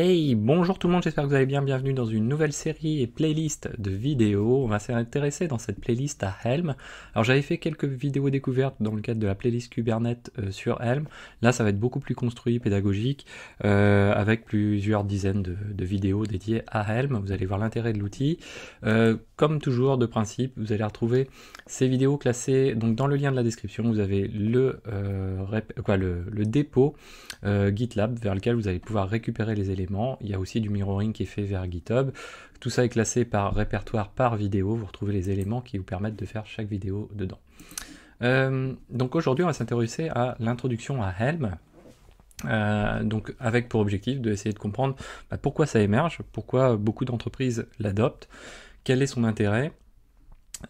Hey, bonjour tout le monde, j'espère que vous allez bien, bienvenue dans une nouvelle série et playlist de vidéos. On va s'intéresser dans cette playlist à Helm. Alors j'avais fait quelques vidéos découvertes dans le cadre de la playlist Kubernetes euh, sur Helm. Là ça va être beaucoup plus construit, pédagogique, euh, avec plusieurs dizaines de, vidéos dédiées à Helm. Vous allez voir l'intérêt de l'outil. Euh, comme toujours de principe, vous allez retrouver ces vidéos classées donc dans le lien de la description. Vous avez le dépôt GitLab vers lequel vous allez pouvoir récupérer les éléments il y a aussi du mirroring qui est fait vers GitHub. Tout ça est classé par répertoire par vidéo. Vous retrouvez les éléments qui vous permettent de faire chaque vidéo dedans. Euh, donc aujourd'hui, on va s'intéresser à l'introduction à Helm. Euh, donc avec pour objectif de essayer de comprendre bah, pourquoi ça émerge, pourquoi beaucoup d'entreprises l'adoptent, quel est son intérêt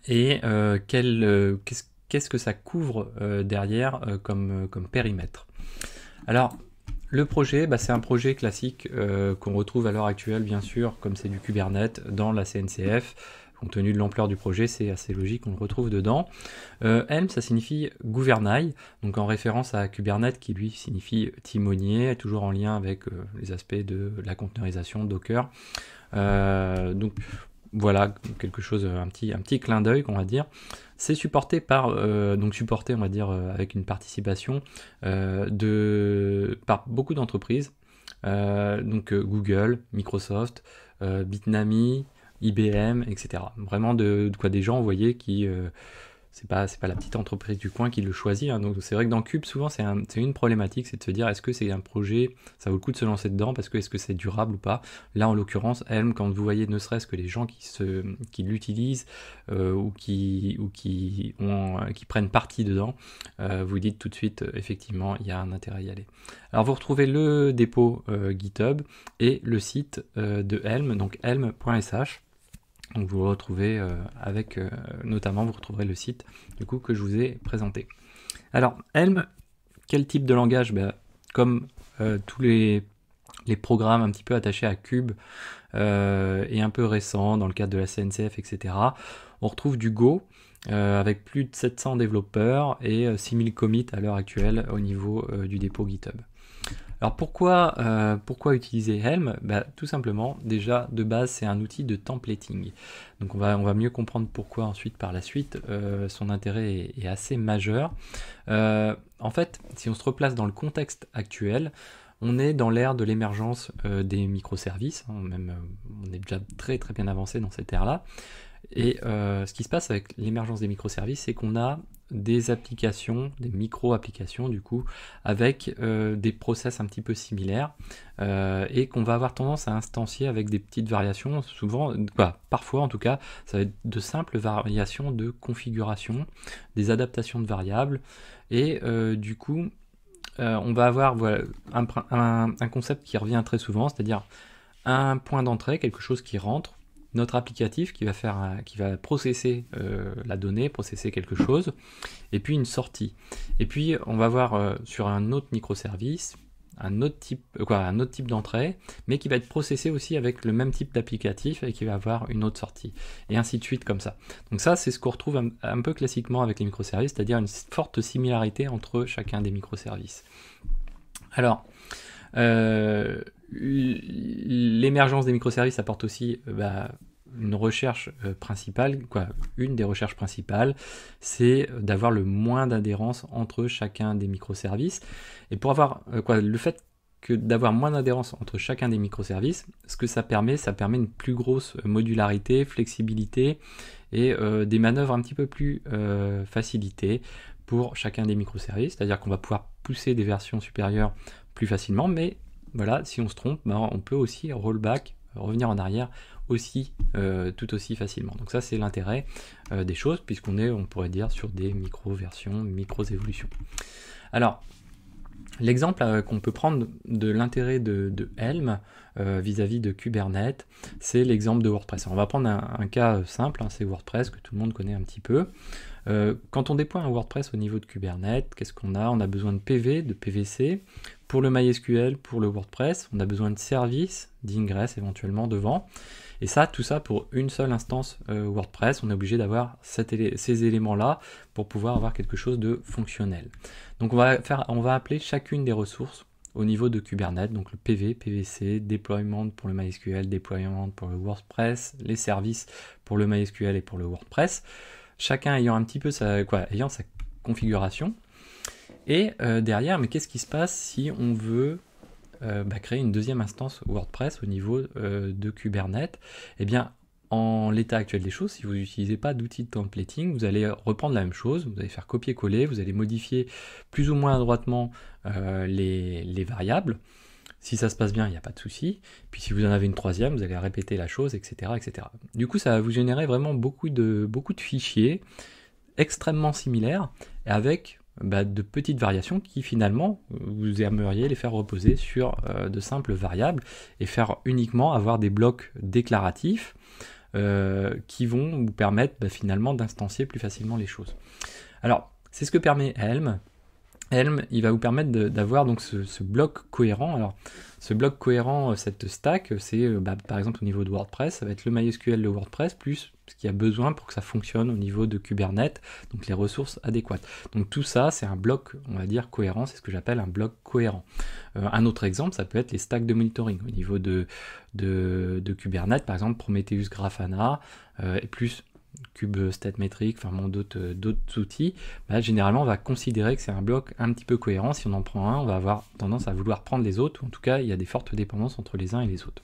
et euh, qu'est-ce que ça couvre derrière comme, comme périmètre. Alors, le projet, bah, c'est un projet classique euh, qu'on retrouve à l'heure actuelle, bien sûr, comme c'est du Kubernetes, dans la CNCF. Compte tenu de l'ampleur du projet, c'est assez logique qu'on le retrouve dedans. Euh, M, ça signifie gouvernail, donc en référence à Kubernetes qui lui signifie timonier, toujours en lien avec euh, les aspects de la containerisation, Docker. donc voilà quelque chose euh, un petit un petit clin d'œil qu'on va dire c'est supporté par euh, donc supporté on va dire euh, avec une participation de par beaucoup d'entreprises donc Google Microsoft Bitnami IBM etc vraiment de, quoi des gens vous voyez qui c'est pas c'est pas la petite entreprise du coin qui le choisit. Hein. Donc c'est vrai que dans Cube souvent c'est une problématique, c'est de se dire est-ce que c'est un projet, ça vaut le coup de se lancer dedans parce que est-ce que c'est durable ou pas. Là en l'occurrence Helm, quand vous voyez ne serait-ce que les gens qui se qui l'utilisent euh, ou qui ou qui ont euh, qui prennent partie dedans, euh, vous dites tout de suite effectivement il y a un intérêt à y aller. Alors vous retrouvez le dépôt GitHub et le site de Helm donc helm.sh donc vous le retrouvez euh, avec, euh, notamment vous retrouverez le site du coup que je vous ai présenté. Alors Helm, quel type de langage ben, Comme euh, tous les, programmes un petit peu attachés à Cube et un peu récents dans le cadre de la CNCF, etc., on retrouve du Go. avec plus de 700 développeurs et 6000 commits à l'heure actuelle au niveau du dépôt GitHub. Alors euh, pourquoi, utiliser Helm bah, Tout simplement, déjà de base c'est un outil de templating. Donc on va, mieux comprendre pourquoi ensuite par la suite euh, son intérêt est, assez majeur. Euh, en fait, si on se replace dans le contexte actuel, on est dans l'ère de l'émergence des microservices, hein, on est déjà très très bien avancé dans cette ère-là. Et euh, ce qui se passe avec l'émergence des microservices, c'est qu'on a des applications, des micro-applications du coup, avec euh, des process un petit peu similaires euh, et qu'on va avoir tendance à instancier avec des petites variations, souvent, parfois en tout cas, ça va être de simples variations de configuration, des adaptations de variables et du coup, on va avoir un concept qui revient très souvent, c'est-à-dire un point d'entrée, quelque chose qui rentre notre applicatif qui va, faire, qui va processer euh, la donnée, processer quelque chose, et puis une sortie. Et puis on va voir euh, sur un autre microservice, un autre type, euh, quoi, un autre type d'entrée, mais qui va être processé aussi avec le même type d'applicatif et qui va avoir une autre sortie, et ainsi de suite comme ça. Donc ça, c'est ce qu'on retrouve un, peu classiquement avec les microservices, c'est-à-dire une forte similarité entre chacun des microservices. Alors, l'émergence des microservices apporte aussi euh, bah, une recherche euh, principale, quoi, une des recherches principales, c'est d'avoir le moins d'adhérence entre chacun des microservices. Et pour avoir euh, quoi, le fait que d'avoir moins d'adhérence entre chacun des microservices, ce que ça permet, ça permet une plus grosse modularité, flexibilité et des manœuvres un petit peu plus facilitées pour chacun des microservices, c'est-à-dire qu'on va pouvoir pousser des versions supérieures plus facilement, mais voilà, bah si on se trompe, bah, on peut aussi rollback, euh, revenir en arrière aussi euh, tout aussi facilement. Donc ça c'est l'intérêt euh, des choses puisqu'on est, on pourrait dire, sur des micro-versions, micro-évolutions. Alors, l'exemple qu'on peut prendre de l'intérêt de, Helm, euh, vis-à-vis de Kubernetes, c'est l'exemple de WordPress. on va prendre un, cas euh, simple, hein, c'est WordPress que tout le monde connaît un petit peu. Euh, quand on déploie un WordPress au niveau de Kubernetes, qu'est-ce qu'on a On a besoin de PV, de PVC. Pour le MySQL, pour le WordPress, on a besoin de services, d'ingress éventuellement devant. Et ça, tout ça pour une seule instance WordPress, on est obligé d'avoir ces éléments-là pour pouvoir avoir quelque chose de fonctionnel. Donc on va, faire, on va appeler chacune des ressources au niveau de Kubernetes, donc le PV, PVC, déploiement pour le MySQL, déploiement pour le WordPress, les services pour le MySQL et pour le WordPress, chacun ayant un petit peu sa, quoi, ayant sa configuration. Et euh, derrière, mais qu'est-ce qui se passe si on veut euh, bah, créer une deuxième instance WordPress au niveau euh, de Kubernetes Eh bien, en l'état actuel des choses, si vous n'utilisez pas d'outils de templating, vous allez reprendre la même chose, vous allez faire copier-coller, vous allez modifier plus ou moins adroitement euh, les, variables. Si ça se passe bien, il n'y a pas de souci. Puis si vous en avez une troisième, vous allez répéter la chose, etc., etc. Du coup, ça va vous générer vraiment beaucoup de, beaucoup de fichiers extrêmement similaires avec bah, de petites variations qui finalement vous aimeriez les faire reposer sur euh, de simples variables et faire uniquement avoir des blocs déclaratifs euh, qui vont vous permettre bah, finalement d'instancier plus facilement les choses. Alors, c'est ce que permet Helm, Helm, il va vous permettre d'avoir donc ce, bloc cohérent. Alors, ce bloc cohérent, euh, cette stack, euh, c'est euh, bah, par exemple au niveau de WordPress, ça va être le MySQL de WordPress plus ce qu'il y a besoin pour que ça fonctionne au niveau de Kubernetes, donc les ressources adéquates. Donc tout ça, c'est un bloc, on va dire, cohérent, c'est ce que j'appelle un bloc cohérent. un autre exemple, ça peut être les stacks de monitoring au niveau de, de, Kubernetes, par exemple Prometheus Grafana, et plus Cube métrique, enfin mon euh, d'autres, outils, bah, généralement on va considérer que c'est un bloc un petit peu cohérent. Si on en prend un, on va avoir tendance à vouloir prendre les autres, ou en tout cas il y a des fortes dépendances entre les uns et les autres.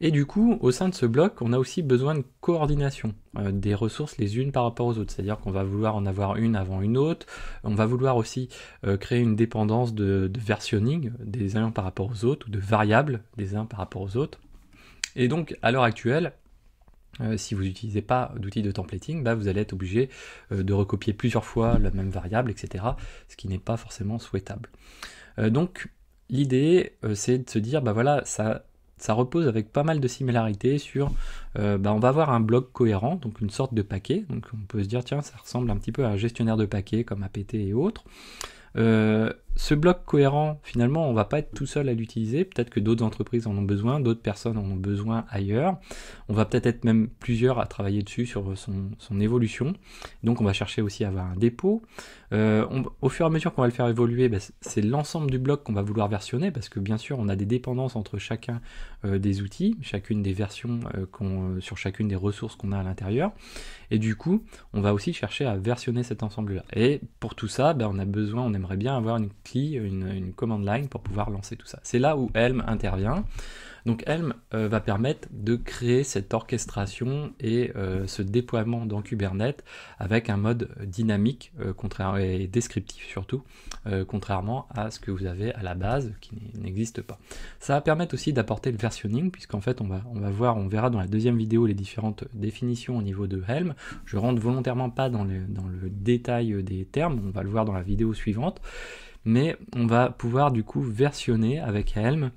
Et du coup, au sein de ce bloc, on a aussi besoin de coordination euh, des ressources les unes par rapport aux autres. C'est-à-dire qu'on va vouloir en avoir une avant une autre. On va vouloir aussi euh, créer une dépendance de versionning des uns par rapport aux autres ou de variables des uns par rapport aux autres. Et donc, à l'heure actuelle, euh, si vous n'utilisez pas d'outils de templating, bah, vous allez être obligé euh, de recopier plusieurs fois la même variable, etc. Ce qui n'est pas forcément souhaitable. Euh, donc l'idée, c'est de se dire, bah voilà, ça, ça repose avec pas mal de similarités sur, bah, on va avoir un bloc cohérent, donc une sorte de paquet. Donc on peut se dire, tiens, ça ressemble un petit peu à un gestionnaire de paquets comme APT et autres ce bloc cohérent, finalement, on ne va pas être tout seul à l'utiliser. Peut-être que d'autres entreprises en ont besoin, d'autres personnes en ont besoin ailleurs. On va peut-être être même plusieurs à travailler dessus sur son, évolution. Donc, on va chercher aussi à avoir un dépôt. Euh, au fur et à mesure qu'on va le faire évoluer, bah, c'est l'ensemble du bloc qu'on va vouloir versionner parce que, bien sûr, on a des dépendances entre chacun euh, des outils, chacune des versions euh, sur chacune des ressources qu'on a à l'intérieur. Et du coup, on va aussi chercher à versionner cet ensemble-là. Et pour tout ça, bah, on a besoin, on aimerait bien avoir une une, command line pour pouvoir lancer tout ça. C'est là où Helm intervient. Donc Helm euh, va permettre de créer cette orchestration et euh, ce déploiement dans Kubernetes avec un mode dynamique euh, et descriptif surtout, contrairement à ce que vous avez à la base qui n'existe pas. Ça va permettre aussi d'apporter le versionning puisqu'en fait on va, on va voir, on verra dans la deuxième vidéo les différentes définitions au niveau de Helm. Je rentre volontairement pas dans dans le détail des termes, on va le voir dans la vidéo suivante mais on va pouvoir du coup versionner avec Helm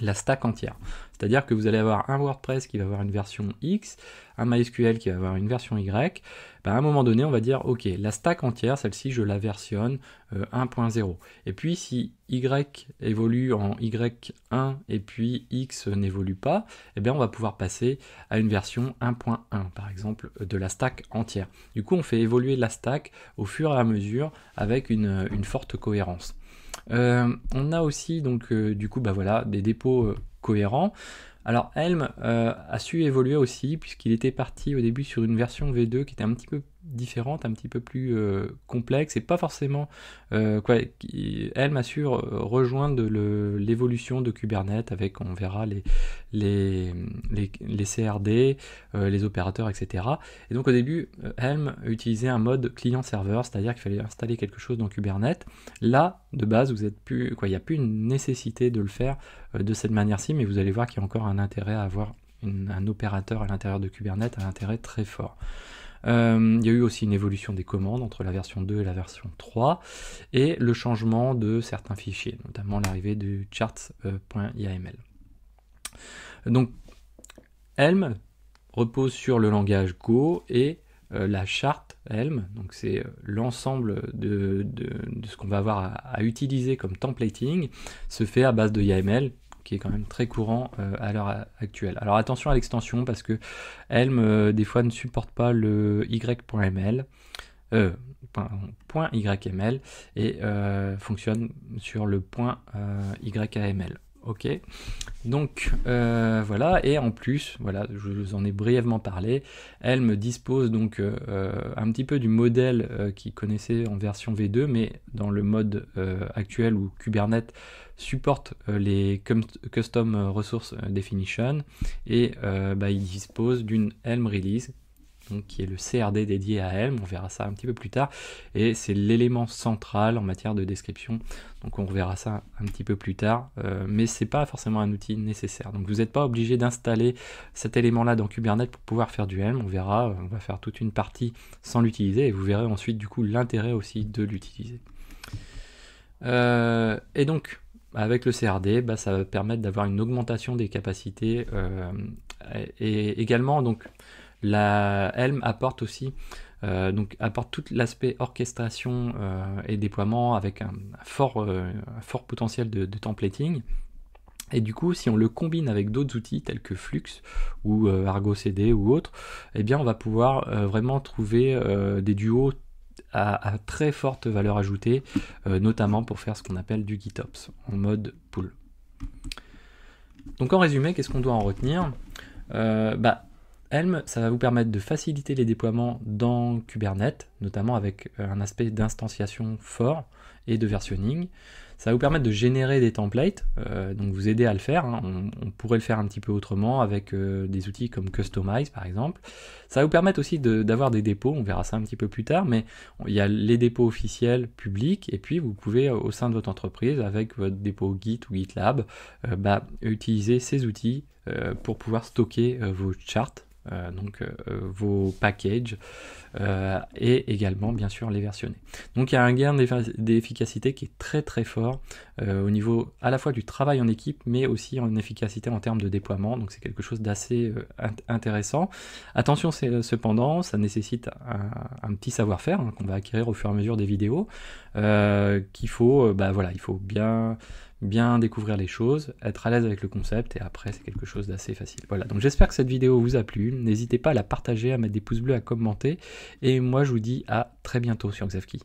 la stack entière. C'est-à-dire que vous allez avoir un WordPress qui va avoir une version X, un MySQL qui va avoir une version Y. Ben, à un moment donné, on va dire, OK, la stack entière, celle-ci, je la versionne 1.0. Euh, et puis, si Y évolue en Y1 et puis X n'évolue pas, eh bien, on va pouvoir passer à une version 1.1, par exemple, de la stack entière. Du coup, on fait évoluer la stack au fur et à mesure avec une forte cohérence. Euh, on a aussi donc euh, du coup bah voilà des dépôts euh, cohérents. Alors Helm a su évoluer aussi puisqu'il était parti au début sur une version V2 qui était un petit peu différente un petit peu plus euh, complexe et pas forcément euh, quoi. Qui, elle euh, rejoindre l'évolution de Kubernetes avec on verra les les, les, CRD, les opérateurs, etc. Et donc au début, Helm utilisait un mode client-serveur, c'est-à-dire qu'il fallait installer quelque chose dans Kubernetes. Là, de base, vous êtes plus quoi, il n'y a plus une nécessité de le faire de cette manière-ci, mais vous allez voir qu'il y a encore un intérêt à avoir un opérateur à l'intérieur de Kubernetes, un intérêt très fort. Euh, il y a eu aussi une évolution des commandes entre la version 2 et la version 3 et le changement de certains fichiers, notamment l'arrivée du charts.yaml. Donc Helm repose sur le langage Go et euh, la charte Helm, donc c'est euh, l'ensemble de, ce qu'on va avoir à, utiliser comme templating, se fait à base de YAML qui est quand même très courant euh, à l'heure actuelle. Alors attention à l'extension parce que Helm euh, des fois ne supporte pas le y.ml. point .yml euh, et fonctionne sur le point YAML. Ok. Donc euh, voilà, et en plus, voilà, je vous en ai brièvement parlé, elle me dispose donc euh, euh, un petit peu du modèle qui qu'il connaissait en version V2, mais dans le mode actuel où Kubernetes supporte les custom resource definition, et bah, il dispose d'une Helm release donc qui est le CRD dédié à Helm, on verra ça un petit peu plus tard, et c'est l'élément central en matière de description, donc on reverra ça un petit peu plus tard, euh, mais c'est pas forcément un outil nécessaire, donc vous n'êtes pas obligé d'installer cet élément-là dans Kubernetes pour pouvoir faire du Helm, on verra, on va faire toute une partie sans l'utiliser, et vous verrez ensuite du coup l'intérêt aussi de l'utiliser. Euh, et donc, avec le CRD, bah, ça va permettre d'avoir une augmentation des capacités euh, et également donc la Helm apporte aussi euh, donc apporte tout l'aspect orchestration euh, et déploiement avec un, fort, euh, fort potentiel de, templating. Et du coup, si on le combine avec d'autres outils tels que Flux ou Argo CD ou autres, eh bien, on va pouvoir vraiment trouver des duos à, très forte valeur ajoutée, notamment pour faire ce qu'on appelle du GitOps en mode pool. Donc, en résumé, qu'est-ce qu'on doit en retenir bah, Helm, ça va vous permettre de faciliter les déploiements dans Kubernetes, notamment avec euh, un aspect d'instanciation fort et de versionning. Ça va vous permettre de générer des templates, euh, donc vous aider à le faire. Hein. On, pourrait le faire un petit peu autrement avec euh, des outils comme Customize par exemple. Ça va vous permettre aussi d'avoir des dépôts, on verra ça un petit peu plus tard, mais il y a les dépôts officiels publics et puis vous pouvez au sein de votre entreprise avec votre dépôt Git ou GitLab bah, utiliser ces outils pour pouvoir stocker vos charts euh, donc euh, vos packages euh, et également bien sûr les versionner. Donc il y a un gain d'efficacité qui est très très fort au niveau à la fois du travail en équipe mais aussi en efficacité en termes de déploiement. Donc c'est quelque chose d'assez intéressant. Attention cependant, ça nécessite un, petit savoir-faire hein, qu'on va acquérir au fur et à mesure des vidéos qu'il faut bah voilà il faut bien bien découvrir les choses, être à l'aise avec le concept et après c'est quelque chose d'assez facile. Voilà, donc j'espère que cette vidéo vous a plu, n'hésitez pas à la partager, à mettre des pouces bleus, à commenter et moi je vous dis à très bientôt sur Xavki.